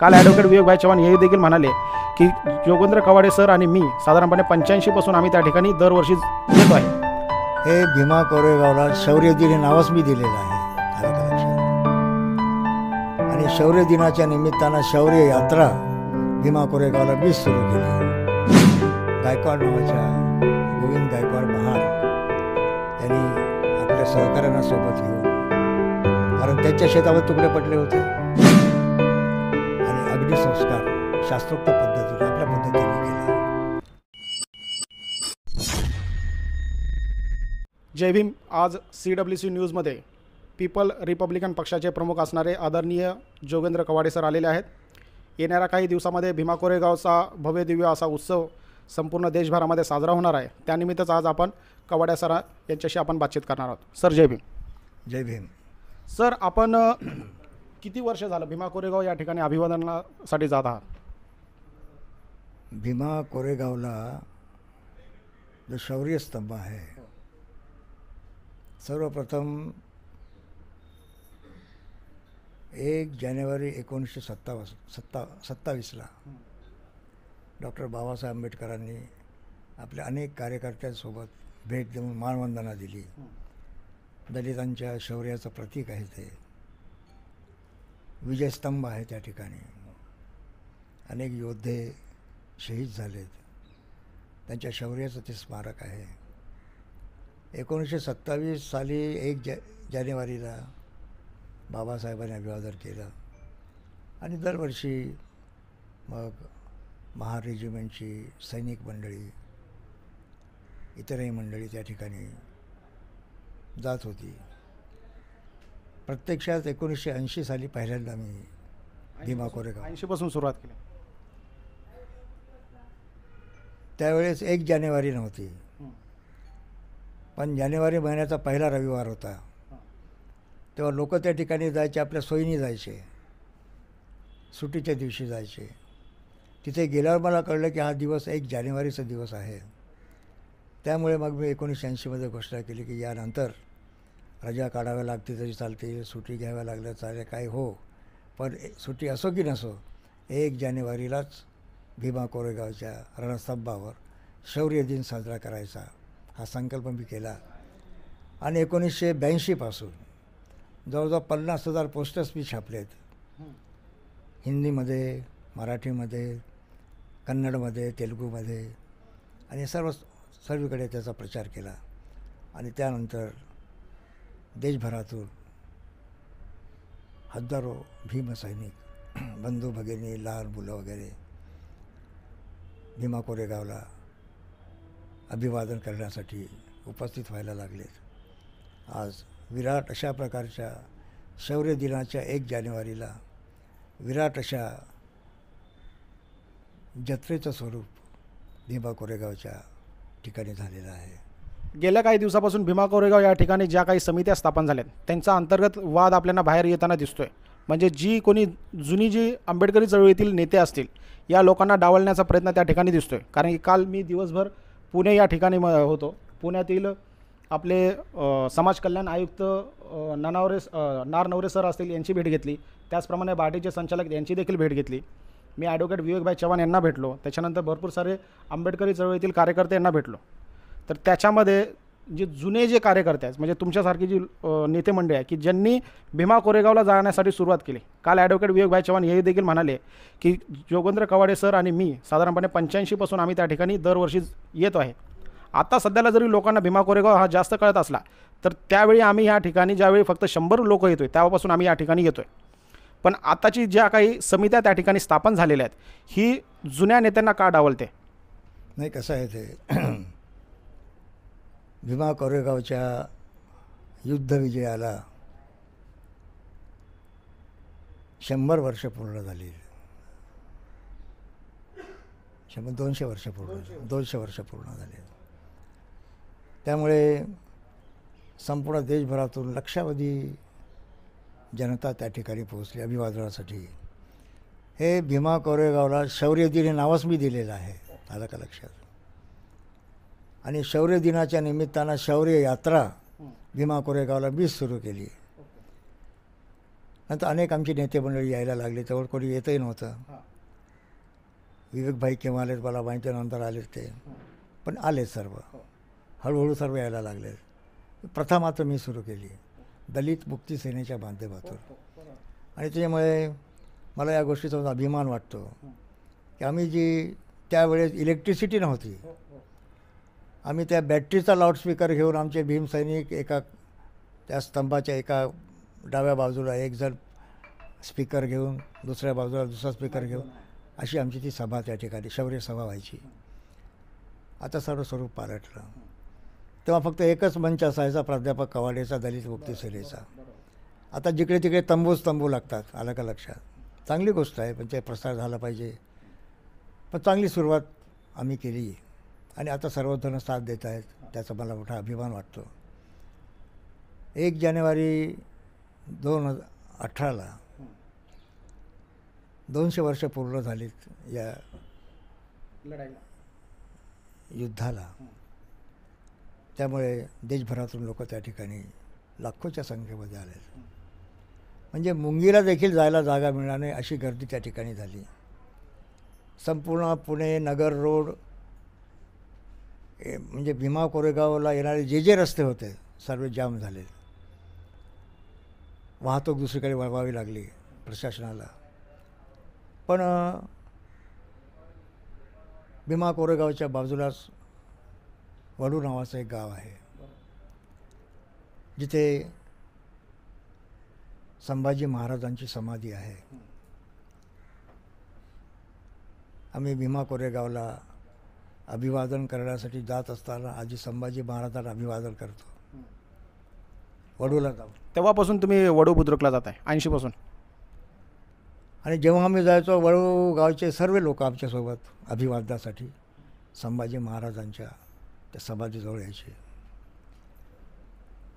काल ॲडव्होकेट विवेकभाई चव्हाण हे देखील म्हणाले की जोगेंद्र कवाडे सर आणि मी साधारणपणे पंच्याऐंशीपासून आम्ही त्या ठिकाणी दरवर्षी येतो आहे हे भीमा कोरेगावला शौर्य दिन हे नावच मी दिलेलं आहे आणि शौर्य दिनाच्या निमित्तानं शौर्य यात्रा भीमा कोरेगावला मी सुरू केली गायकवाड नावाच्या गोविंद गायकवाड महाड त्यांनी आपल्या सहकाऱ्यांना सोबत घेऊन कारण त्यांच्या शेतावर तुकडे पडले होते शास्त्रोक्त पद्धतीने आपल्या पद्धतीने केला जय भीम आज सी डब्ल्यू सी न्यूजमध्ये पीपल रिपब्लिकन पक्षाचे प्रमुख असणारे आदरणीय जोगेंद्र कवाडे सर आलेले आहेत येणाऱ्या काही दिवसामध्ये भीमा कोरेगावचा भव्य दिव्य असा उत्सव संपूर्ण देशभरामध्ये साजरा होणार आहे त्यानिमित्तच आज आपण कवाड्या सर यांच्याशी आपण बातचीत करणार आहोत सर जय भीम जय भीम सर आपण किती वर्ष झालं भीमा कोरेगाव या ठिकाणी अभिवादनासाठी जात आहात भीमा कोरेगावला जो शौर्य स्तंभ आहे सर्वप्रथम एक जानेवारी एकोणीसशे सत्तावीस सत्ता सत्तावीसला डॉक्टर बाबासाहेब आंबेडकरांनी आपल्या अनेक कार्यकर्त्यांसोबत भेट देऊन मानवंदना दिली दलितांच्या शौर्याचं प्रतीक आहे ते विजयस्तंभ आहे त्या ठिकाणी अनेक योद्धे शहीद झालेत त्यांच्या शौर्याचं ते स्मारक आहे एकोणीसशे सत्तावीस साली एक जा जानेवारीला बाबासाहेबांनी अभिवादन केलं आणि दरवर्षी मग महार रेजिमेंटची सैनिक मंडळी इतरही मंडळी त्या ठिकाणी जात होती प्रत्यक्षात एकोणीसशे ऐंशी साली पहिल्यांदा मी भीमा कोरेगाव ऐंशीपासून सुरुवात केली त्यावेळेस एक जानेवारी नव्हती पण जानेवारी महिन्याचा पहिला रविवार होता तेव्हा लोक त्या ठिकाणी जायचे आपल्या सोयीनी जायचे सुटीच्या दिवशी जायचे तिथे गेल्यावर मला कळलं की हा दिवस एक जानेवारीचा दिवस आहे त्यामुळे मग मी एकोणीसशे ऐंशीमध्ये घोषणा केली की यानंतर रजा काढाव्या लागते तरी चालते सुट्टी घ्याव्या लागल्या चालेल काय हो पण सुट्टी असो की नसो एक जानेवारीलाच भीमा कोरेगावच्या रणस्तंभावर शौर्य दिन साजरा करायचा हा संकल्प मी केला आणि एकोणीसशे ब्याऐंशीपासून जवळजवळ पन्नास हजार पोस्टर्स मी छापलेत हिंदीमध्ये मराठीमध्ये कन्नडमध्ये तेलुगूमध्ये आणि सर्व सर्वीकडे त्याचा प्रचार केला आणि त्यानंतर देशभरातून हजारो भीमसैनिक बंधू भगिनी लहान मुलं वगैरे भीमा कोरेगावला अभिवादन करण्यासाठी उपस्थित व्हायला लागलेत आज विराट अशा प्रकारच्या शौर्य दिनाच्या एक जानेवारीला विराट अशा जत्रेचं स्वरूप भीमा कोरेगावच्या ठिकाणी झालेलं आहे गेल्या काही दिवसापासून भीमा कोरेगाव या ठिकाणी ज्या काही समित्या स्थापन आहेत त्यांचा अंतर्गत वाद आपल्याला बाहेर येताना दिसतोय म्हणजे जी कोणी जुनी जी आंबेडकरी चळवळीतील नेते असतील या लोकांना डावलण्याचा प्रयत्न त्या ठिकाणी दिसतोय कारण की काल मी दिवसभर पुणे या ठिकाणी होतो पुण्यातील आपले समाज कल्याण आयुक्त नानावरे नारनवरे सर असतील यांची भेट घेतली त्याचप्रमाणे बार्टीचे संचालक यांची देखील भेट घेतली मी ॲडव्होकेट विवेकभाई चव्हाण यांना भेटलो त्याच्यानंतर भरपूर सारे आंबेडकरी चळवळीतील कार्यकर्ते यांना भेटलो तर त्याच्यामध्ये जे जुने जे कार्यकर्ते आहेत म्हणजे तुमच्यासारखी जी नेते मंडळी आहे की ज्यांनी भीमा कोरेगावला जाण्यासाठी सुरुवात केली काल ॲडव्होकेट विवेकभाई चव्हाण हे देखील म्हणाले की जोगेंद्र कवाडे सर आणि मी साधारणपणे पंच्याऐंशीपासून आम्ही त्या ठिकाणी दरवर्षी येतो आहे आता सध्याला जरी लोकांना भीमा कोरेगाव हा जास्त कळत असला तर त्यावेळी आम्ही या ठिकाणी ज्यावेळी फक्त शंभर लोक येतो आहे तेव्हापासून आम्ही या ठिकाणी येतो आहे पण आताची ज्या काही समित्या त्या ठिकाणी स्थापन झालेल्या आहेत ही जुन्या नेत्यांना का डावलते नाही कसं आहे ते भीमा कोरेगावच्या युद्धविजयाला शंभर वर्ष पूर्ण झाली शंभर दोनशे वर्ष पूर्ण दोनशे वर्ष पूर्ण झाली त्यामुळे संपूर्ण देशभरातून लक्षावधी जनता त्या ठिकाणी पोहोचली अभिवादनासाठी हे भीमा कोरेगावला शौर्य हे नावच मी दिलेलं आहे आलं का लक्षात आणि शौर्य दिनाच्या निमित्तानं शौर्य यात्रा भीमा कोरेगावला वीज सुरू केली नंतर अनेक आमचे नेते मंडळी यायला लागले तेवढं कोणी येतही नव्हतं विवेकभाई केव्हा आलेत मला माहिती नंतर आलेत ते पण आले सर्व हो. हळूहळू सर्व यायला लागले प्रथा मात्र मी सुरू केली दलित मुक्ती सेनेच्या माध्यमातून हो, हो, आणि त्याच्यामुळे मला या गोष्टीचा अभिमान वाटतो की आम्ही जी त्यावेळेस इलेक्ट्रिसिटी नव्हती आम्ही त्या बॅटरीचा लाऊडस्पीकर घेऊन आमचे भीमसैनिक एका त्या स्तंभाच्या एका डाव्या बाजूला एक जण स्पीकर घेऊन दुसऱ्या बाजूला दुसरा स्पीकर घेऊन अशी आमची ती सभा त्या ठिकाणी शौर्य सभा व्हायची आता सर्व स्वरूप पालटलं तेव्हा फक्त एकच मंच असायचा प्राध्यापक कवाडेचा दलित मुक्ती सेनेचा आता जिकडे तिकडे तंबूच तंबू लागतात आलं का लक्षात चांगली गोष्ट आहे पण ते प्रसार झाला पाहिजे पण चांगली सुरुवात आम्ही केली आणि आता सर्वजण साथ देत आहेत त्याचा मला मोठा अभिमान वाटतो एक जानेवारी दोन हजार अठराला दोनशे वर्ष पूर्ण झालीत या लढाईला युद्धाला त्यामुळे देशभरातून लोक त्या ठिकाणी लाखोच्या संख्येमध्ये आले म्हणजे मुंगीला देखील जायला जागा मिळणार नाही अशी गर्दी त्या ठिकाणी झाली संपूर्ण पुणे नगर रोड म्हणजे भीमा कोरेगावला येणारे जे जे रस्ते होते सर्व जाम झाले वाहतूक दुसरीकडे वळवावी लागली प्रशासनाला पण भीमा कोरेगावच्या बाजूलाच वडू नावाचं एक गाव आहे जिथे संभाजी महाराजांची समाधी आहे आम्ही भीमा कोरेगावला अभिवादन करण्यासाठी जात असताना आजी संभाजी महाराजांना अभिवादन करतो वडूला जाऊ तेव्हापासून तुम्ही वडू बुद्रुकला जात आहे ऐंशीपासून आणि जेव्हा आम्ही जायचो वडू गावचे सर्व लोक आमच्यासोबत अभिवादनासाठी संभाजी महाराजांच्या त्या समाधीजवळ यायचे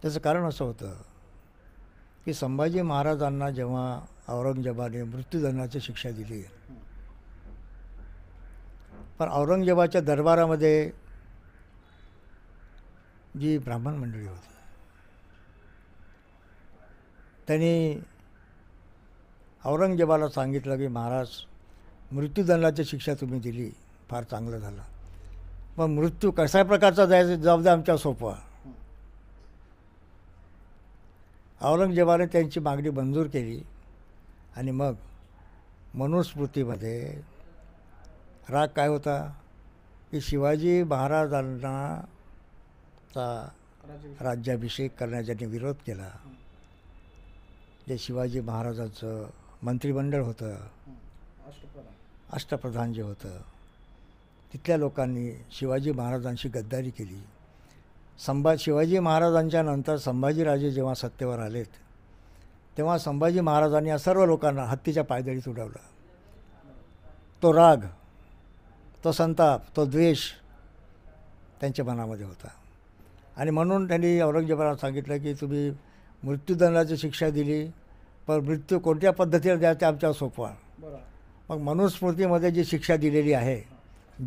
त्याचं कारण असं होतं की संभाजी महाराजांना जेव्हा औरंगजेबाने मृत्यूदंडाची शिक्षा दिली पण औरंगजेबाच्या दरबारामध्ये जी ब्राह्मण मंडळी होती त्यांनी औरंगजेबाला सांगितलं की महाराज मृत्यूदंडाची शिक्षा तुम्ही दिली फार चांगलं झालं पण मृत्यू कशा प्रकारचा जायचं जबाबदार आमच्या सोपा औरंगजेबाने त्यांची मागणी मंजूर केली आणि मग मनुस्मृतीमध्ये राग काय होता की शिवाजी महाराजांना चा राज्याभिषेक ज्यांनी विरोध केला जे शिवाजी महाराजांचं मंत्रिमंडळ होतं अष्टप्रधान जे होतं तिथल्या लोकांनी शिवाजी महाराजांशी गद्दारी केली संभा शिवाजी महाराजांच्या नंतर संभाजीराजे जेव्हा सत्तेवर आलेत तेव्हा संभाजी महाराजांनी या सर्व लोकांना हत्तीच्या पायदळीत उडवलं तो राग तो संताप तो द्वेष त्यांच्या मनामध्ये होता आणि म्हणून त्यांनी औरंगजेबाला सांगितलं की तुम्ही मृत्यूदंडाची शिक्षा दिली पण मृत्यू कोणत्या पद्धतीने ते आमच्यावर सोपवा मग मनुस्मृतीमध्ये जी शिक्षा दिलेली आहे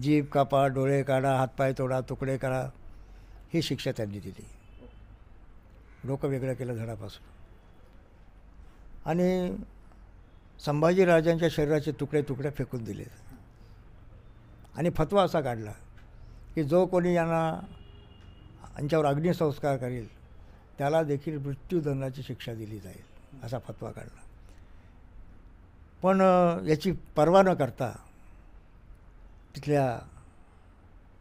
जीभ कापा डोळे काढा हातपाय तोडा तुकडे करा ही शिक्षा त्यांनी दिली डोकं वेगळं केलं झाडापासून आणि संभाजीराजांच्या शरीराचे तुकडे तुकडे फेकून दिले आणि फतवा असा काढला की जो कोणी यांना यांच्यावर अग्निसंस्कार करेल त्याला देखील मृत्यूदंडाची शिक्षा दिली जाईल असा फतवा काढला पण याची पर्वा न करता तिथल्या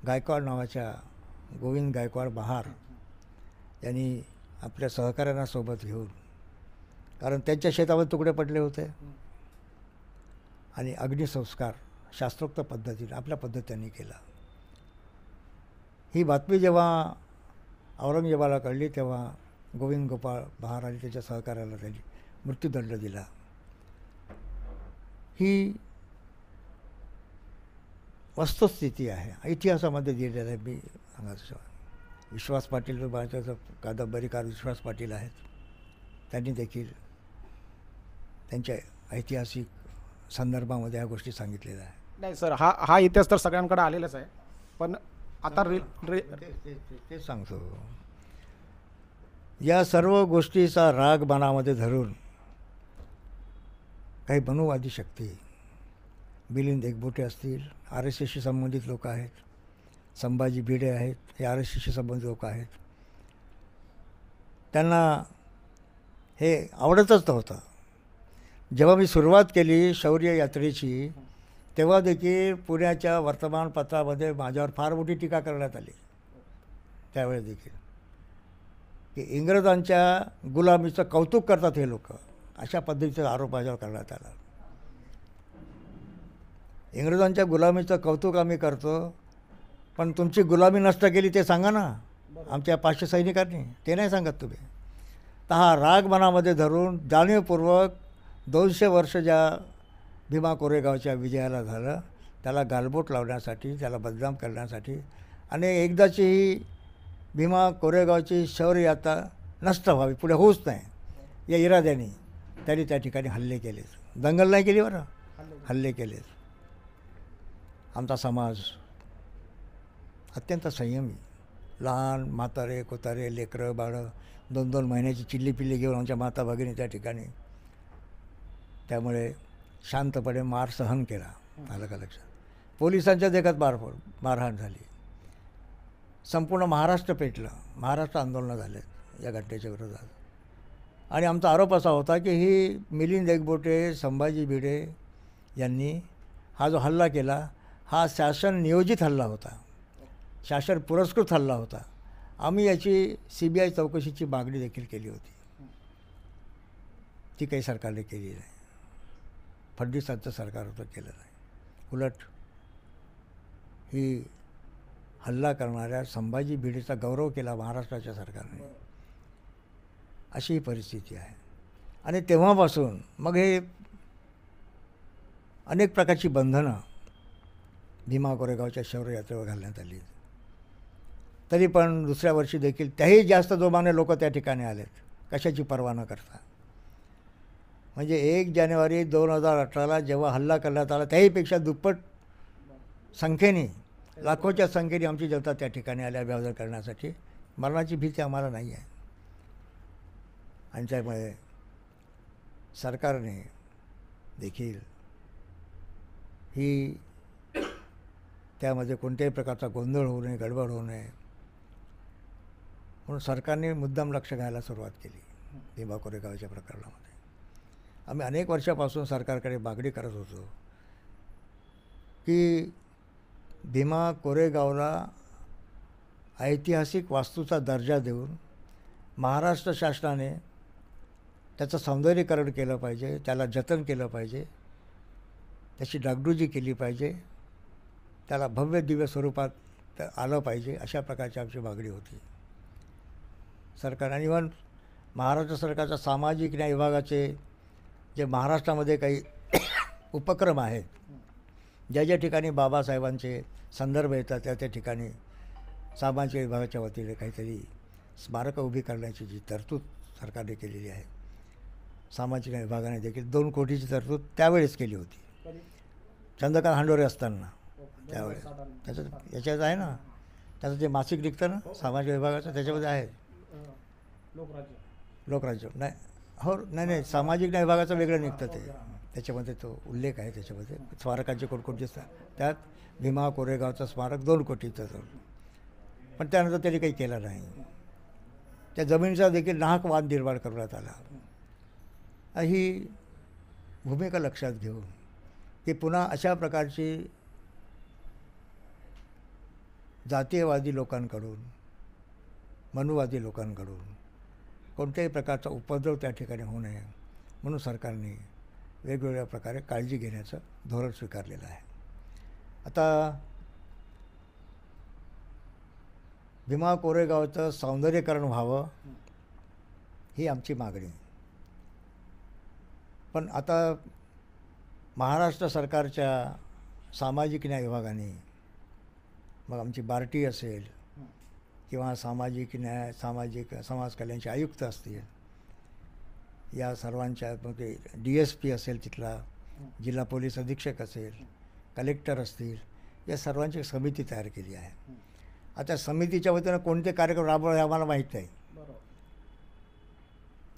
गायकवाड नावाच्या गोविंद गायकवाड बहार यांनी आपल्या सहकाऱ्यांना सोबत घेऊन कारण त्यांच्या शेतावर तुकडे पडले होते आणि अग्निसंस्कार शास्त्रोक्त पद्धतीनं आपल्या पद्धतीने केला ही बातमी जेव्हा औरंगजेबाला कळली तेव्हा गोविंद गोपाळ महाराज त्याच्या सहकार्याला त्यांनी मृत्यूदंड दिला ही वस्तुस्थिती आहे इतिहासामध्ये दिलेलं आहे मी सांगायचं विश्वास पाटील भारताचा कादंबरीकार विश्वास पाटील आहेत त्यांनी देखील त्यांच्या ऐतिहासिक संदर्भामध्ये ह्या गोष्टी सांगितलेल्या आहेत नाही सर हा हा इतिहास तर सगळ्यांकडे आलेलाच आहे पण आता रिल ते सांगतो या सर्व गोष्टीचा राग मनामध्ये धरून काही बनुवादी शक्ती मिलिंद एकबोटे असतील आर एस एसशी संबंधित लोक आहेत संभाजी भिडे आहेत हे आर एस एसशी संबंधित लोक आहेत त्यांना हे आवडतच नव्हतं जेव्हा मी सुरुवात केली शौर्य यात्रेची तेव्हा देखील पुण्याच्या वर्तमानपत्रामध्ये माझ्यावर फार मोठी टीका करण्यात आली त्यावेळेस देखील की इंग्रजांच्या गुलामीचं कौतुक करतात हे लोक अशा पद्धतीचा आरोप माझ्यावर करण्यात आला इंग्रजांच्या गुलामीचं कौतुक आम्ही करतो पण तुमची गुलामी नष्ट केली ते सांगा ना आमच्या पाचशे सैनिकांनी ते नाही सांगत तुम्ही तर हा राग मनामध्ये धरून जाणीवपूर्वक दोनशे वर्ष ज्या भीमा कोरेगावच्या विजयाला झालं त्याला गालबोट लावण्यासाठी त्याला बदनाम करण्यासाठी आणि एकदाची ही भीमा कोरेगावची शौर्य आता नष्ट व्हावी पुढे होऊच नाही या इराद्याने त्यांनी त्या ठिकाणी हल्ले केले दंगल नाही केली बरं हल्ले केले आमचा समाज अत्यंत संयमी लहान म्हातारे कोतारे लेकरं बाळं दोन दोन महिन्याची चिल्ली पिल्ली घेऊन आमच्या माता भगिनी त्या ठिकाणी त्यामुळे शांतपणे मार सहन केला आलं का लक्षात पोलिसांच्या देखत मारफोड मारहाण झाली संपूर्ण महाराष्ट्र पेटलं महाराष्ट्र आंदोलनं झाले या घटनेच्या विरोधात आणि आमचा आरोप असा होता की ही मिलिंद एकबोटे संभाजी भिडे यांनी हा जो हल्ला केला हा शासन नियोजित हल्ला होता शासन पुरस्कृत हल्ला होता आम्ही याची सी बी आय चौकशीची मागणी देखील केली होती ती काही सरकारने केली नाही फडणवीसांचं सरकार होतं केलं नाही उलट ही हल्ला करणाऱ्या संभाजी भिडेचा गौरव केला महाराष्ट्राच्या सरकारने अशी परिस्थिती आहे आणि तेव्हापासून मग हे अनेक प्रकारची बंधनं भीमा कोरेगावच्या शौर्ययात्रेवर घालण्यात आली तरी पण दुसऱ्या वर्षी देखील त्याही जास्त जोमाने लोक त्या ठिकाणी आलेत कशाची पर्वा न करता म्हणजे एक जानेवारी दोन हजार अठराला जेव्हा हल्ला करण्यात आला त्याहीपेक्षा दुप्पट संख्येने लाखोच्या संख्येने आमची जनता त्या ठिकाणी आल्या व्यवहार करण्यासाठी मरणाची भीती आम्हाला नाही आहे त्यामुळे सरकारने देखील ही त्यामध्ये कोणत्याही प्रकारचा गोंधळ होऊ नये गडबड होऊ नये म्हणून सरकारने मुद्दाम लक्ष घ्यायला सुरुवात केली भीमा कोरेगावच्या प्रकरणामध्ये आम्ही अनेक वर्षापासून सरकारकडे मागणी करत होतो की भीमा कोरेगावला ऐतिहासिक वास्तूचा दर्जा देऊन महाराष्ट्र शासनाने त्याचं सौंदर्यीकरण केलं पाहिजे त्याला जतन केलं पाहिजे त्याची डागडुजी केली पाहिजे त्याला भव्य दिव्य स्वरूपात आलं पाहिजे अशा प्रकारची आमची मागणी होती सरकार आणि इव्हन महाराष्ट्र सरकारच्या सामाजिक न्याय विभागाचे जे महाराष्ट्रामध्ये काही उपक्रम आहेत ज्या ज्या ठिकाणी बाबासाहेबांचे संदर्भ येतात त्या त्या ठिकाणी सामाजिक विभागाच्या वतीने काहीतरी स्मारकं उभी करण्याची जी तरतूद सरकारने केलेली आहे सामाजिक विभागाने देखील दोन कोटीची तरतूद त्यावेळेस केली होती चंद्रकांत हांडोरे असताना त्यावेळेस त्याचं याच्यात आहे ना त्याचं जे मासिक निघतं ना सामाजिक विभागाचं त्याच्यामध्ये आहे लोकराज्य लोकराज्य नाही हो नाही नाही सामाजिक न्याय विभागाचं वेगळं निघतं ते त्याच्यामध्ये तो उल्लेख आहे त्याच्यामध्ये स्मारकांचे कोणकोणते त्यात भीमा कोरेगावचं स्मारक दोन कोटीचं पण त्यानंतर त्यांनी काही केलं नाही त्या जमिनीचा देखील नाहक वाद निर्माण करण्यात आला ही भूमिका लक्षात घेऊन की पुन्हा अशा प्रकारची जातीयवादी लोकांकडून मनुवादी लोकांकडून कोणत्याही प्रकारचा उपद्रव त्या ठिकाणी होऊ नये म्हणून सरकारने वेगवेगळ्या प्रकारे काळजी घेण्याचं धोरण स्वीकारलेलं आहे आता भीमा कोरेगावचं सौंदर्यीकरण व्हावं ही आमची मागणी पण आता महाराष्ट्र सरकारच्या सामाजिक न्याय विभागाने मग आमची बार्टी असेल किंवा सामाजिक न्याय सामाजिक समाज कल्याणचे आयुक्त असतील या सर्वांच्या म्हणजे डी एस पी असेल तिथला जिल्हा पोलीस अधीक्षक असेल कलेक्टर असतील या सर्वांची समिती तयार केली आहे आता समितीच्या वतीनं कोणते कार्यक्रम राबवले हे आम्हाला माहीत नाही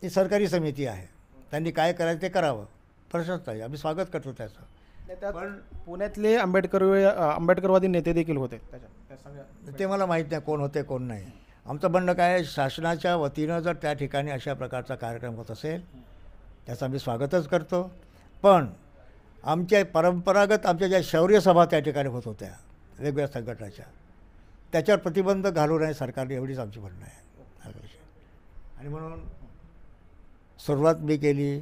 ती सरकारी समिती आहे त्यांनी काय करायचं ते करावं प्रश्नच नाही आम्ही स्वागत करतो त्याचं पण पुण्यातले आंबेडकर आंबेडकरवादी नेते देखील होते त्याच्या ते मला माहीत नाही कोण होते कोण नाही आमचं म्हणणं काय शासनाच्या वतीनं जर त्या ठिकाणी अशा प्रकारचा कार्यक्रम होत असेल त्याचं आम्ही स्वागतच करतो पण आमच्या परंपरागत आमच्या ज्या शौर्य सभा त्या ठिकाणी होत होत्या वेगवेगळ्या संघटनाच्या त्याच्यावर प्रतिबंध घालू नये सरकारने एवढीच आमची म्हणणं आहे आणि म्हणून सुरुवात मी केली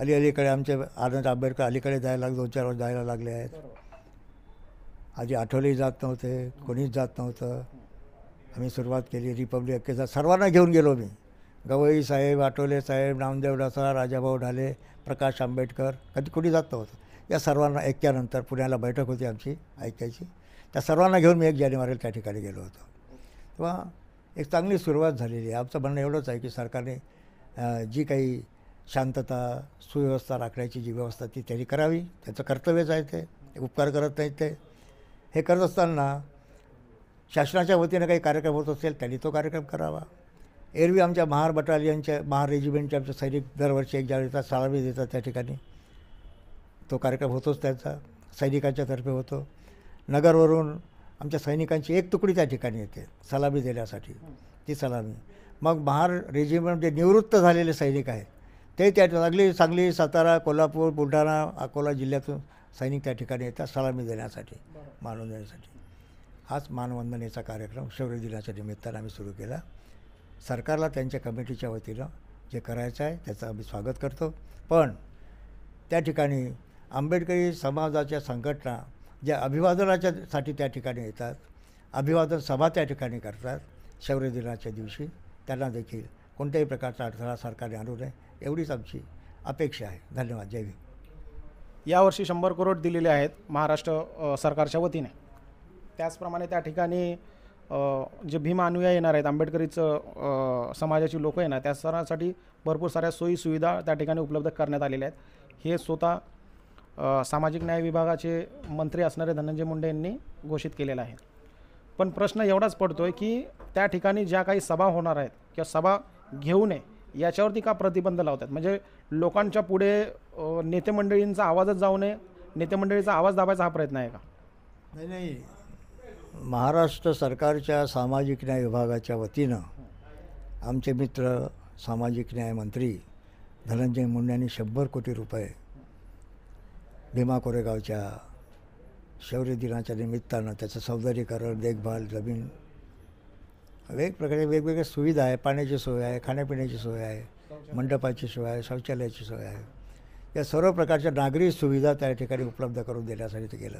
अली अलीकडे आमचे आनंद आंबेडकर अलीकडे जायला दोन चार वर्ष जायला लागले आहेत आधी आठवले जात नव्हते कोणीच जात नव्हतं आम्ही सुरुवात केली रिपब्लिक अक्केचा सर्वांना घेऊन गेलो मी गवई साहेब आठवले साहेब नामदेव डसा राजाभाऊ ढाले प्रकाश आंबेडकर कधी कुणी जात नव्हतं या सर्वांना ऐक्यानंतर पुण्याला बैठक होती आमची ऐक्याची त्या सर्वांना घेऊन मी एक जानेवारीला त्या ठिकाणी गेलो होतो तेव्हा एक चांगली सुरुवात झालेली आहे आमचं म्हणणं एवढंच आहे की सरकारने जी काही शांतता सुव्यवस्था राखण्याची जी व्यवस्था ती त्यांनी करावी त्यांचं कर्तव्यच आहे ते उपकार करत नाहीत ते हे करत असताना शासनाच्या वतीनं काही कार्यक्रम होत असेल त्यांनी तो कार्यक्रम करावा एरवी आमच्या महार बटालियनच्या महार रेजिमेंटचे आमचे सैनिक दरवर्षी एक ज्यावेळेचा सारावी देतात त्या ठिकाणी तो कार्यक्रम होतोच त्याचा सैनिकांच्या तर्फे होतो नगरवरून आमच्या सैनिकांची एक तुकडी त्या ठिकाणी येते सलामी देण्यासाठी ती सलामी मग महार रेजिमेंट जे निवृत्त झालेले सैनिक आहेत ते त्या लागली सांगली सातारा कोल्हापूर बुलढाणा अकोला जिल्ह्यातून सैनिक त्या ठिकाणी येतात सलामी देण्यासाठी मानवून देण्यासाठी हाच मानवंदनेचा कार्यक्रम शौर्य दिनाच्या निमित्तानं आम्ही सुरू केला सरकारला त्यांच्या कमिटीच्या वतीनं जे करायचं आहे त्याचं आम्ही स्वागत करतो पण त्या ठिकाणी आंबेडकरी समाजाच्या संघटना ज्या अभिवादनाच्या साठी त्या ठिकाणी येतात अभिवादन सभा त्या ठिकाणी करतात शौर्य दिनाच्या दिवशी त्यांना देखील कोणत्याही प्रकारचा अडथळा सरकारने आणू नये एवढीच आमची अपेक्षा आहे धन्यवाद जय भीम यावर्षी शंभर करोड दिलेले आहेत महाराष्ट्र सरकारच्या वतीने त्याचप्रमाणे त्या ठिकाणी जे भीम अनुयायी येणार आहेत आंबेडकरीचं समाजाची लोकं येणार त्या सरांसाठी भरपूर साऱ्या सोयीसुविधा त्या ठिकाणी उपलब्ध करण्यात आलेल्या आहेत हे स्वतः सामाजिक न्याय विभागाचे मंत्री असणारे धनंजय मुंडे यांनी घोषित केलेलं आहे पण प्रश्न एवढाच पडतो आहे की त्या ठिकाणी ज्या काही सभा होणार आहेत किंवा सभा घेऊ नये याच्यावरती का प्रतिबंध लावतात म्हणजे लोकांच्या पुढे नेते मंडळींचा आवाजच जाऊ नये नेते आवाज दाबायचा हा प्रयत्न आहे का नाही नाही महाराष्ट्र सरकारच्या सामाजिक न्याय विभागाच्या वतीनं आमचे मित्र सामाजिक न्याय मंत्री धनंजय मुंडे यांनी शंभर कोटी रुपये भीमा कोरेगावच्या शौर्य दिनाच्या निमित्तानं त्याचं सौंदर्यीकरण देखभाल जमीन वेग प्रकारे वेगवेगळ्या सुविधा आहे पाण्याची सोय आहे खाण्यापिण्याची सोय आहे मंडपाची सोय आहे शौचालयाची सोय आहे या सर्व प्रकारच्या नागरी सुविधा त्या ठिकाणी उपलब्ध करून देण्यासाठी ते केलं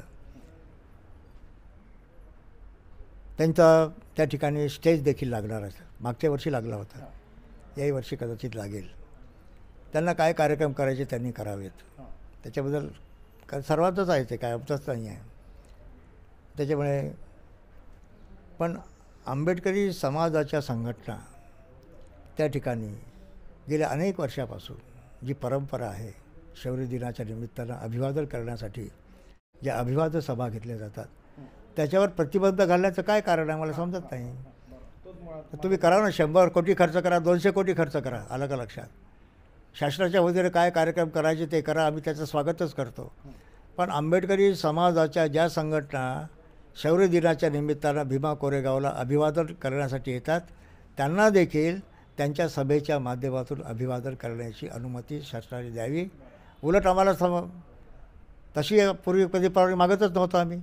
त्यांचा त्या ठिकाणी स्टेज देखील लागणार आहे मागच्या वर्षी लागला होता याही वर्षी कदाचित लागेल त्यांना काय कार्यक्रम करायचे त्यांनी करावेत त्याच्याबद्दल सर्वातच आहे ते काय आमचंच नाही आहे त्याच्यामुळे पण आंबेडकरी समाजाच्या संघटना त्या ठिकाणी गेल्या अनेक वर्षापासून जी परंपरा आहे शौर्य दिनाच्या निमित्तानं अभिवादन करण्यासाठी ज्या अभिवादन सभा घेतल्या जातात त्याच्यावर प्रतिबंध घालण्याचं काय कारण आहे मला समजत नाही तुम्ही करा ना शंभर कोटी खर्च करा दोनशे कोटी खर्च करा आलं का लक्षात शास्त्राच्या वगैरे काय कार्यक्रम करायचे ते करा आम्ही त्याचं स्वागतच करतो पण आंबेडकरी समाजाच्या ज्या संघटना शौर्य दिनाच्या निमित्तानं भीमा कोरेगावला अभिवादन करण्यासाठी येतात त्यांना देखील त्यांच्या सभेच्या माध्यमातून अभिवादन करण्याची अनुमती शासनाने द्यावी उलट आम्हाला सम तशी पूर्वी कधी मागतच नव्हतो आम्ही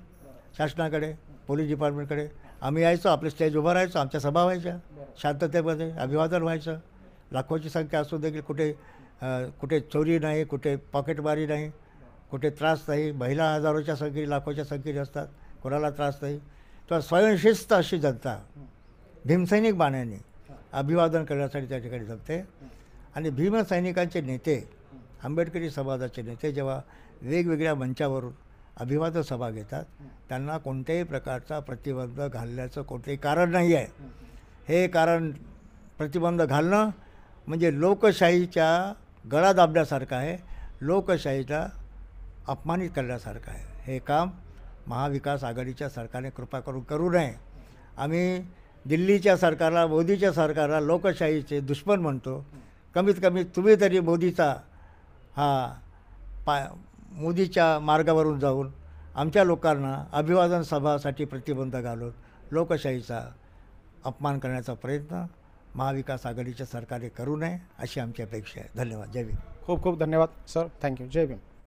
शासनाकडे पोलीस डिपार्टमेंटकडे आम्ही यायचो आपले स्टेज उभं राहायचो आमच्या सभा व्हायच्या शांततेमध्ये अभिवादन व्हायचं लाखोची संख्या असून देखील कुठे कुठे चोरी नाही कुठे पॉकेटमारी नाही कुठे त्रास नाही महिला हजारोच्या संख्येने लाखोच्या संख्येने असतात कोणाला त्रास नाही तर स्वयंशिस्त अशी जनता भीमसैनिक बाण्याने अभिवादन करण्यासाठी त्या ठिकाणी जगते आणि भीमसैनिकांचे नेते आंबेडकरी समाजाचे नेते जेव्हा वेगवेगळ्या मंचावरून अभिवादन सभा घेतात त्यांना कोणत्याही प्रकारचा प्रतिबंध घालण्याचं कोणतंही कारण नाही आहे हे कारण प्रतिबंध घालणं म्हणजे लोकशाहीच्या गळा दाबण्यासारखं आहे लोकशाहीला अपमानित करण्यासारखं आहे हे काम महाविकास आघाडीच्या सरकारने कृपा करून करू नये आम्ही दिल्लीच्या सरकारला मोदीच्या सरकारला लोकशाहीचे दुश्मन म्हणतो कमीत कमी तुम्ही तरी मोदीचा हा पा मोदीच्या मार्गावरून जाऊन आमच्या लोकांना अभिवादन सभासाठी प्रतिबंध घालून लोकशाहीचा अपमान करण्याचा प्रयत्न महाविकास आघाडीच्या सरकारने करू नये अशी आमची अपेक्षा आहे धन्यवाद जय भीम खूप खूप धन्यवाद सर थँक्यू जय भीम